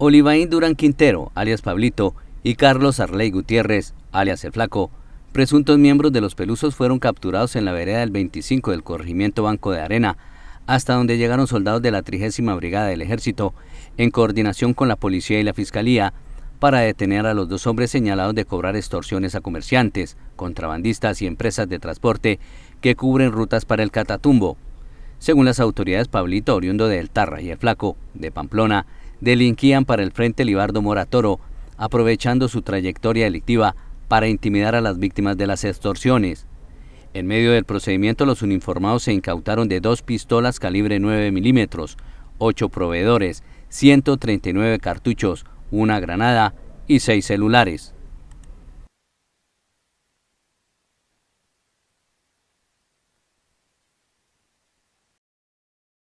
Olivain Durán Quintero, alias Pablito, y Carlos Arley Gutiérrez, alias El Flaco, presuntos miembros de los Pelusos fueron capturados en la vereda del 25 del corregimiento Banco de Arena, hasta donde llegaron soldados de la trigésima Brigada del Ejército, en coordinación con la policía y la fiscalía, para detener a los dos hombres señalados de cobrar extorsiones a comerciantes, contrabandistas y empresas de transporte que cubren rutas para el Catatumbo. Según las autoridades, Pablito, oriundo de El Tarra y El Flaco, de Pamplona, delinquían para el Frente Libardo Moratoro, aprovechando su trayectoria delictiva para intimidar a las víctimas de las extorsiones. En medio del procedimiento, los uniformados se incautaron de dos pistolas calibre 9 milímetros, ocho proveedores, 139 cartuchos, una granada y seis celulares.